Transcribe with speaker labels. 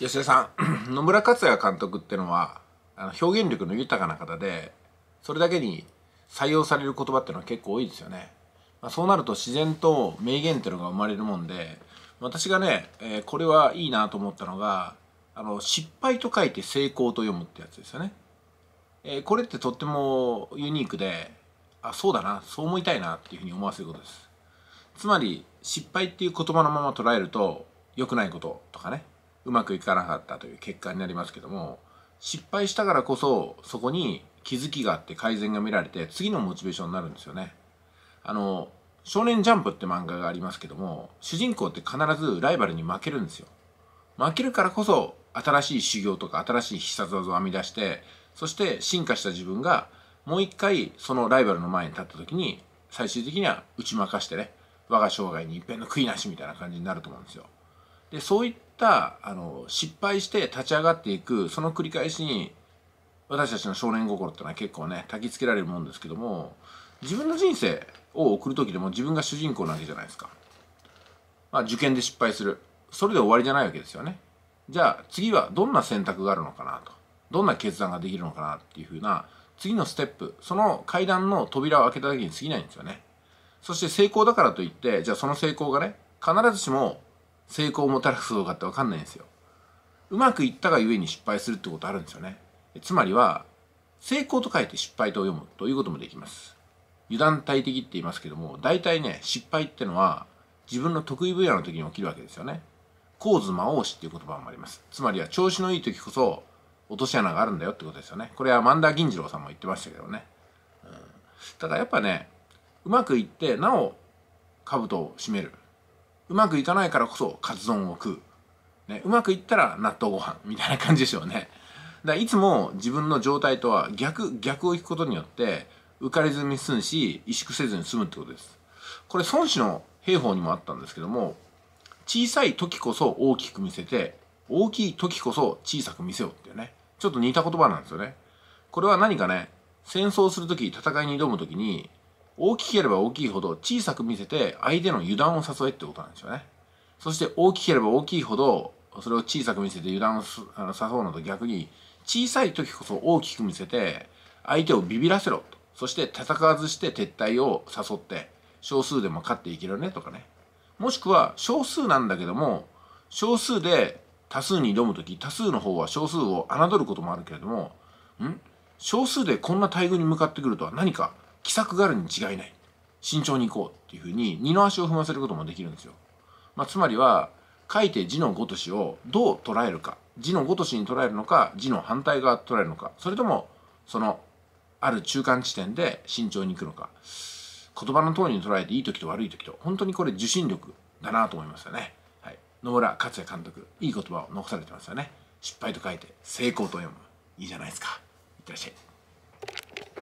Speaker 1: 吉田さん 野村克也監督ってのはあの表現力の豊かな方でそれだけに採用される言葉ってのは結構多いですよね、まあ、そうなると自然と名言ってのが生まれるもんで私がね、えー、これはいいなと思ったのがあの失敗と書いて成功と読むってやつですよね、えー、これってとってもユニークであそうだなそう思いたいなっていうふうに思わせることですつまり失敗っていう言葉のまま捉えると良くないこととかねうまくいかなかったという結果になりますけども失敗したからこそそこに気づきがあって改善が見られて次のモチベーションになるんですよね。あの「少年ジャンプ」って漫画がありますけども主人公って必ずライバルに負けるんですよ。負けるからこそ新しい修行とか新しい必殺技を編み出してそして進化した自分がもう一回そのライバルの前に立った時に最終的には打ち負かしてね我が生涯に一遍の悔いなしみたいな感じになると思うんですよ。でそういったあの失敗して立ち上がっていくその繰り返しに私たちの少年心ってのは結構ね焚き付けられるもんですけども自分の人生を送る時でも自分が主人公なわけじゃないですか、まあ、受験で失敗するそれで終わりじゃないわけですよねじゃあ次はどんな選択があるのかなとどんな決断ができるのかなっていうふうな次のステップその階段の扉を開けた時に過ぎないんですよねそして成功だからといってじゃあその成功がね必ずしも成功をもたらすのかって分かんないんですよ。うまくいったがゆえに失敗するってことあるんですよね。つまりは、成功と書いて失敗と読むということもできます。油断大敵って言いますけども、大体ね、失敗ってのは自分の得意分野の時に起きるわけですよね。構図魔王視っていう言葉もあります。つまりは調子のいい時こそ落とし穴があるんだよってことですよね。これは万田銀次郎さんも言ってましたけどね。うん、ただやっぱね、うまくいって、なお、兜を締める。うまくいかないからこそカツ丼を食う、ね、うまくいったら納豆ご飯みたいな感じでしょうねだいつも自分の状態とは逆逆を引くことによって浮かれずに済むし萎縮せずに済むってことですこれ孫子の兵法にもあったんですけども小さい時こそ大きく見せて大きい時こそ小さく見せようっていうねちょっと似た言葉なんですよねこれは何かね戦争する時戦いに挑む時に大きければ大きいほど小さく見せて相手の油断を誘えってことなんですよね。そして大きければ大きいほどそれを小さく見せて油断を誘うのと逆に小さい時こそ大きく見せて相手をビビらせろとそして戦わずして撤退を誘って少数でも勝っていけるねとかねもしくは少数なんだけども少数で多数に挑む時多数の方は少数を侮ることもあるけれどもん少数でこんな大群に向かってくるとは何か気さくがあるに違いない慎重に行こうっていうふうに二の足を踏ませることもできるんですよ、まあ、つまりは書いて字のごとしをどう捉えるか字のごとしに捉えるのか字の反対側捉えるのかそれともそのある中間地点で慎重に行くのか言葉の通りに捉えていい時と悪い時と本当にこれ受信力だなと思いましたね、はい、野村克也監督いい言葉を残されてますよね失敗と書いて成功と読むいいじゃないですかいってらっしゃい